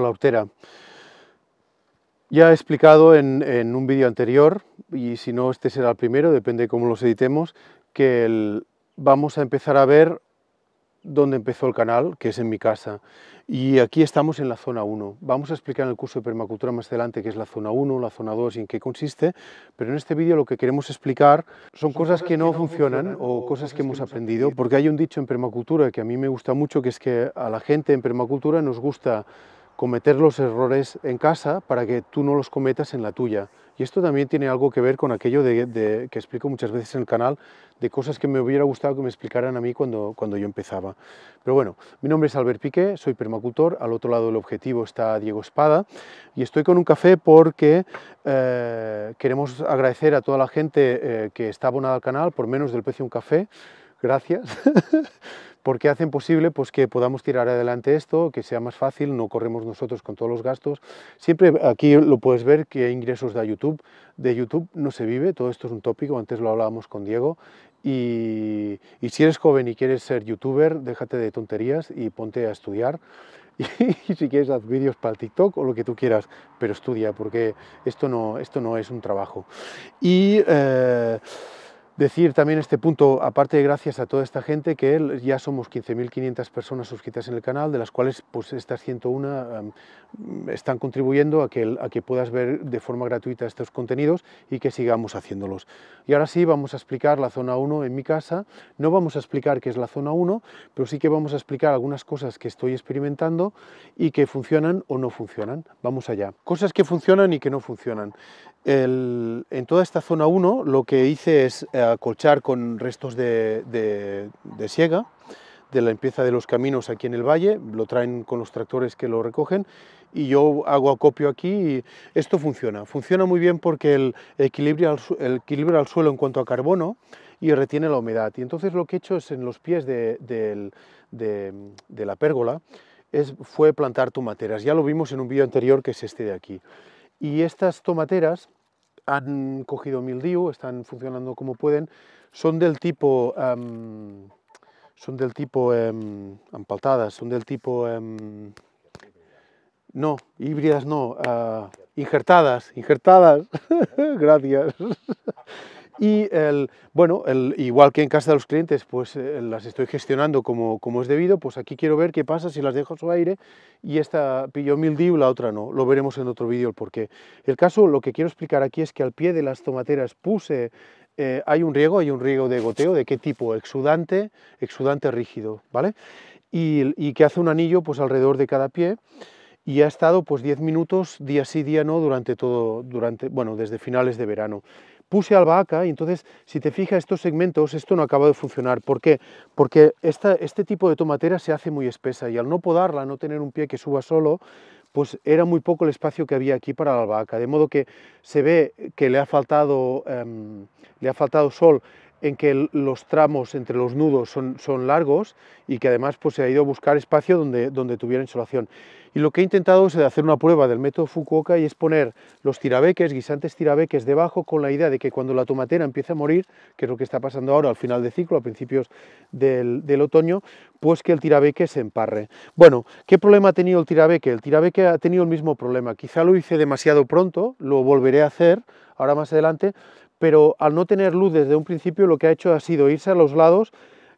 la Hortera. Ya he explicado en, un vídeo anterior, y si no este será el primero, depende de cómo los editemos, que vamos a empezar a ver dónde empezó el canal, que es en mi casa. Y aquí estamos en la zona 1. Vamos a explicar en el curso de permacultura más adelante qué es la zona 1, la zona 2 y en qué consiste, pero en este vídeo lo que queremos explicar son, cosas, que no, funcionan, o cosas, que, hemos aprendido, porque hay un dicho en permacultura que a mí me gusta mucho, que es que a la gente en permacultura nos gusta cometer los errores en casa para que tú no los cometas en la tuya. Y esto también tiene algo que ver con aquello de, que explico muchas veces en el canal, de cosas que me hubiera gustado que me explicaran a mí cuando, cuando yo empezaba. Pero bueno, mi nombre es Albert Piqué, soy permacultor, al otro lado del objetivo está Diego Espada, y estoy con un café porque eh, queremos agradecer a toda la gente eh, que está abonada al canal por menos del precio de un café, gracias. porque hacen posible pues, que podamos tirar adelante esto, que sea más fácil, no corremos nosotros con todos los gastos. Siempre aquí lo puedes ver que hay ingresos de YouTube. De YouTube no se vive, todo esto es un tópico, antes lo hablábamos con Diego. Y, si eres joven y quieres ser youtuber, déjate de tonterías y ponte a estudiar. Y, si quieres, haz vídeos para el TikTok o lo que tú quieras, pero estudia, porque esto no, esto no es un trabajo. Y... Eh, Decir también este punto, aparte de gracias a toda esta gente, que ya somos 15.500 personas suscritas en el canal, de las cuales pues estas 101 em, están contribuyendo a que, a que puedas ver de forma gratuita estos contenidos y que sigamos haciéndolos. Y ahora sí vamos a explicar la zona 1 en mi casa. No vamos a explicar qué es la zona 1, pero sí que vamos a explicar algunas cosas que estoy experimentando y que funcionan o no funcionan. Vamos allá. Cosas que funcionan y que no funcionan en toda esta zona 1 lo que hice es acolchar con restos de, siega, de la limpieza de los caminos aquí en el valle, lo traen con los tractores que lo recogen y yo hago acopio aquí y esto funciona. Funciona muy bien porque el equilibra, el equilibra suelo en cuanto a carbono y retiene la humedad. Y entonces lo que he hecho es en los pies de, la pérgola fue plantar tomateras. Ya lo vimos en un vídeo anterior que es este de aquí. Y estas tomateras han cogido Mildiu, están funcionando como pueden, son del tipo, em, son del tipo um, empaltadas, son del tipo, em, no, híbridas no, ah, injertadas, injertadas, gracias y el, bueno, el, igual que en casa de los clientes pues eh, las estoy gestionando como, como, es debido, pues aquí quiero ver qué pasa si las dejo a su aire y esta pilló mildiu, la otra no, lo veremos en otro vídeo el porqué. El caso, lo que quiero explicar aquí es que al pie de las tomateras puse, eh, hay un riego, hay un riego de goteo, ¿de qué tipo? Exudante, exudante rígido, ¿vale? Y, que hace un anillo pues alrededor de cada pie y ha estado pues 10 minutos día sí día no durante todo durante bueno desde finales de verano puse albahaca y entonces, si te fijas, estos segmentos, esto no acaba de funcionar. ¿Por qué? Porque este tipo de tomatera se hace muy espesa y al no podarla, no tener un pie que suba solo, pues era muy poco el espacio que había aquí para la albahaca, de modo que se ve que le ha faltado, em, le ha faltado sol en que los tramos entre los nudos son, largos y que además pues, se ha ido a buscar espacio donde, donde tuviera insolación. Y lo que he intentado es hacer una prueba del método Fukuoka y es poner los tirabeques, guisantes tirabeques debajo con la idea de que cuando la tomatera empiece a morir, que es lo que está pasando ahora al final del ciclo, a principios del, del otoño, pues que el tirabeque se emparre. Bueno, ¿qué problema ha tenido el tirabeque? El tirabeque ha tenido el mismo problema. Quizá lo hice demasiado pronto, lo volveré a hacer ahora más adelante, pero al no tener luz desde un principio lo que ha hecho ha sido irse a los lados,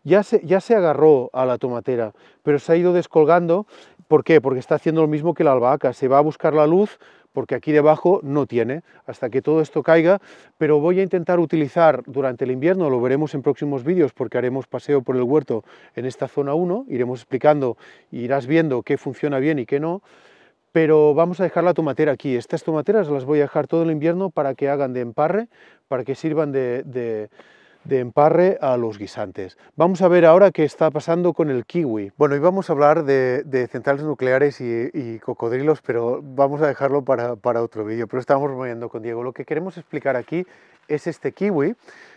ya se, ya se agarró a la tomatera, pero se ha ido descolgando, ¿por qué? Porque está haciendo lo mismo que la albahaca, se va a buscar la luz porque aquí debajo no tiene, hasta que todo esto caiga, pero voy a intentar utilizar durante el invierno, lo veremos en próximos vídeos porque haremos paseo por el huerto en esta zona 1, iremos explicando, irás viendo qué funciona bien y qué no, pero vamos a dejar la tomatera aquí. Estas tomateras las voy a dejar todo el invierno para que hagan de emparre, para que sirvan de, emparre a los guisantes. Vamos a ver ahora qué está pasando con el kiwi. Bueno, hoy vamos a hablar de, centrales nucleares y, cocodrilos, pero vamos a dejarlo para, otro vídeo. Pero estamos moviendo con Diego. Lo que queremos explicar aquí es este kiwi.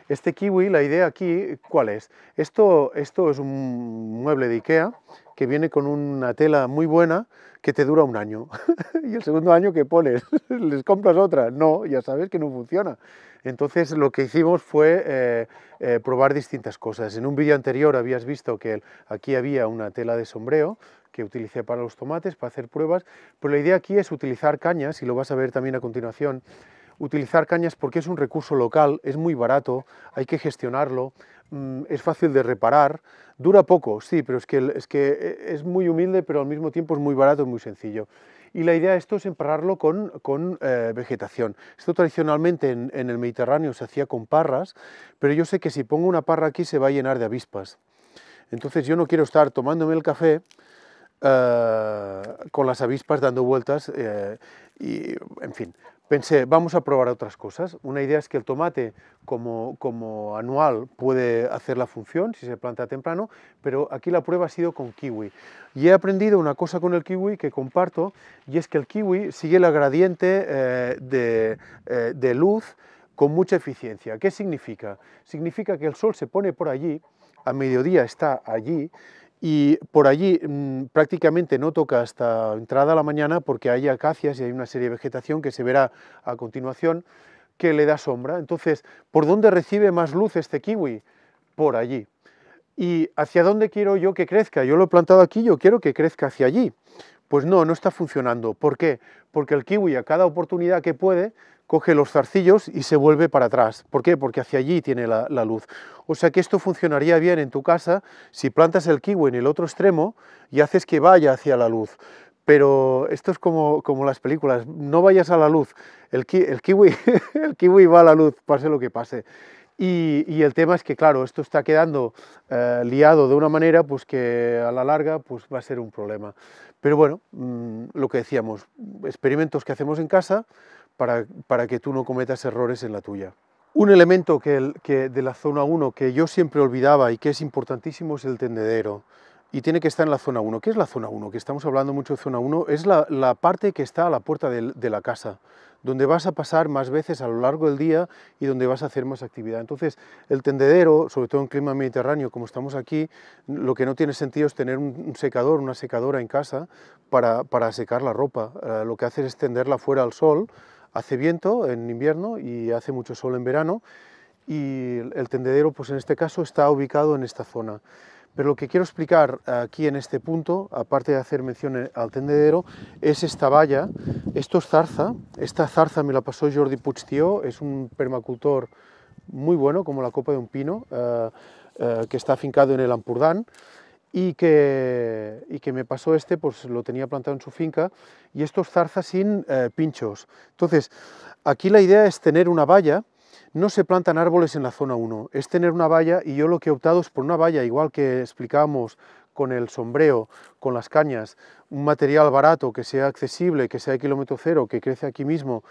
Este kiwi, la idea aquí, ¿cuál es? Esto, esto es un mueble de Ikea, que viene con una tela muy buena que te dura un año. y el segundo año que pones, les compras otra. No, ya sabes que no funciona. Entonces lo que hicimos fue eh, eh, probar distintas cosas. En un vídeo anterior habías visto que aquí había una tela de sombreo que utilicé para los tomates, para hacer pruebas, pero la idea aquí es utilizar cañas, y lo vas a ver también a continuación, utilizar cañas porque es un recurso local, es muy barato, hay que gestionarlo, mm, es fácil de reparar, dura poco, sí, pero es que, eh, es muy humilde, pero al mismo tiempo es muy barato, y muy sencillo. Y la idea de esto es empararlo con, con eh, vegetación. Esto tradicionalmente en, en el Mediterráneo se hacía con parras, pero yo sé que si pongo una parra aquí se va a llenar de avispas. Entonces yo no quiero estar tomándome el café eh, con las avispas dando vueltas eh, y, en fin, pensé, vamos a probar otras cosas. Una idea es que el tomate como, anual puede hacer la función si se planta temprano, pero aquí la prueba ha sido con kiwi. Y he aprendido una cosa con el kiwi que comparto, y es que el kiwi sigue el gradiente eh, de, de luz con mucha eficiencia. ¿Qué significa? Significa que el sol se pone por allí, a mediodía está allí, y por allí mm, prácticamente no toca hasta entrada a la mañana porque hay acacias y hay una serie de vegetación que se verá a continuación que le da sombra. Entonces, ¿por dónde recibe más luz este kiwi? Por allí. ¿Y hacia dónde quiero yo que crezca? Yo lo he plantado aquí, yo quiero que crezca hacia allí. Pues no, no está funcionando. ¿Por qué? Porque el kiwi a cada oportunidad que puede coge los zarcillos y se vuelve para atrás. ¿Por qué? Porque hacia allí tiene la, luz. O sea que esto funcionaría bien en tu casa si plantas el kiwi en el otro extremo y haces que vaya hacia la luz. Pero esto es como, como las películas, no vayas a la luz, el, kiwi, el kiwi va a la luz, pase lo que pase. Y, el tema es que, claro, esto está quedando eh, liado de una manera pues que a la larga pues, va a ser un problema. Pero bueno, mm, lo que decíamos, experimentos que hacemos en casa para, que tú no cometas errores en la tuya. Un elemento que, de la zona 1 que yo siempre olvidaba y que es importantísimo es el tendedero y tiene que estar en la zona 1. ¿Qué es la zona 1? Que estamos hablando mucho de zona 1. Es la, parte que está a la puerta de, la casa, donde vas a pasar más veces a lo largo del día y donde vas a hacer más actividad. Entonces, el tendedero, sobre todo en clima mediterráneo, como estamos aquí, lo que no tiene sentido es tener un secador, una secadora en casa para, secar la ropa. Eh, lo que hace es tenderla fuera al sol. Hace viento en invierno y hace mucho sol en verano y el tendedero, pues en este caso, está ubicado en esta zona. Pero lo que quiero explicar aquí en este punto, aparte de hacer mención al tendedero, es esta valla, esto es zarza, esta zarza me la pasó Jordi Puigtió, es un permacultor muy bueno, como la copa de un pino, eh, eh, que está afincado en el Ampurdán, y que, y que me pasó este, pues lo tenía plantado en su finca, y estos zarza sin eh, pinchos. Entonces, aquí la idea es tener una valla, no se plantan árboles en la zona 1, es tener una valla y yo lo que he optado es por una valla, igual que explicábamos con el sombreo, con las cañas, un material barato, que sea accesible, que sea de kilómetro cero, que crece aquí mismo,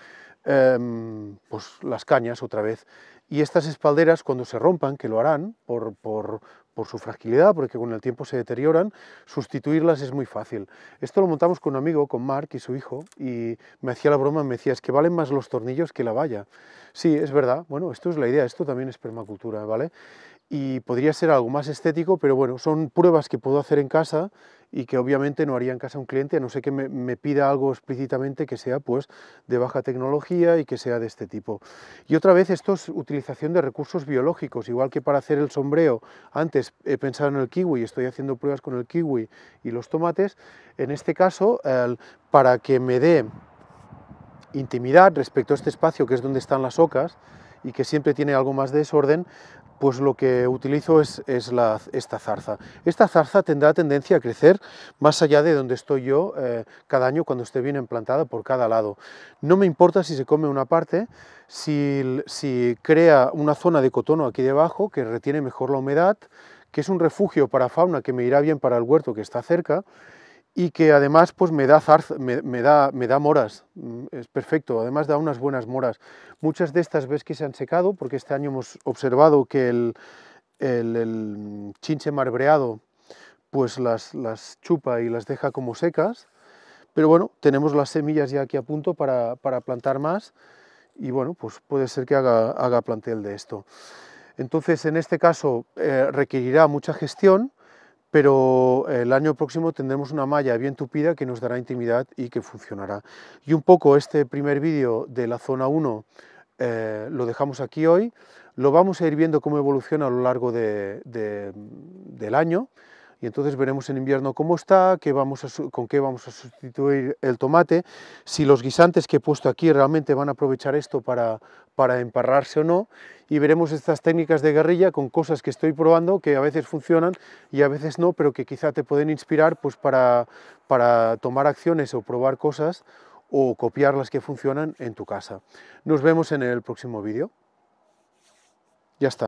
em, pues las cañas otra vez y estas espalderas cuando se rompan, que lo harán por, su fragilidad, porque con el tiempo se deterioran, sustituirlas es muy fácil. Esto lo montamos con un amigo, con Mark y su hijo, y me hacía la broma, me decía, es que valen más los tornillos que la valla. Sí, es verdad, bueno, esto es la idea, esto también es permacultura, ¿vale? Y podría ser algo más estético, pero bueno, son pruebas que puedo hacer en casa y que obviamente no haría en casa un cliente a no ser que me, pida algo explícitamente que sea pues de baja tecnología y que sea de este tipo. Y otra vez esto es utilización de recursos biológicos, igual que para hacer el sombreo antes he pensado en el kiwi estoy haciendo pruebas con el kiwi y los tomates, en este caso para que me dé intimidad respecto a este espacio que es donde están las ocas, y que siempre tiene algo más de desorden, pues lo que utilizo es, esta zarza. Esta zarza tendrá tendencia a crecer más allá de donde estoy yo eh, cada año cuando esté bien implantada por cada lado. No me importa si se come una parte, si crea una zona de cotono aquí debajo que retiene mejor la humedad, que es un refugio para fauna que me irá bien para el huerto que está cerca, y que además pues me da, me, da, me da moras, mm, es perfecto, además da unas buenas moras. Muchas de estas ves que se han secado, porque este año hemos observado que el, chinche marbreado pues las, chupa y las deja como secas, pero bueno, tenemos las semillas ya aquí a punto para, plantar más, y bueno, pues puede ser que haga, haga plantel de esto. Entonces, en este caso, eh, requerirá mucha gestión, pero el año próximo tendremos una malla bien tupida que nos dará intimidad y que funcionará. Y un poco este primer vídeo de la zona 1 eh, lo dejamos aquí hoy, lo vamos a ir viendo cómo evoluciona a lo largo del año, y entonces veremos en invierno cómo está, qué vamos con qué vamos a sustituir el tomate, si los guisantes que he puesto aquí realmente van a aprovechar esto para, para emparrarse o no, y veremos estas técnicas de guerrilla con cosas que estoy probando que a veces funcionan y a veces no, pero que quizá te pueden inspirar pues, para, para tomar acciones o probar cosas o copiar las que funcionan en tu casa. Nos vemos en el próximo vídeo. Ya está.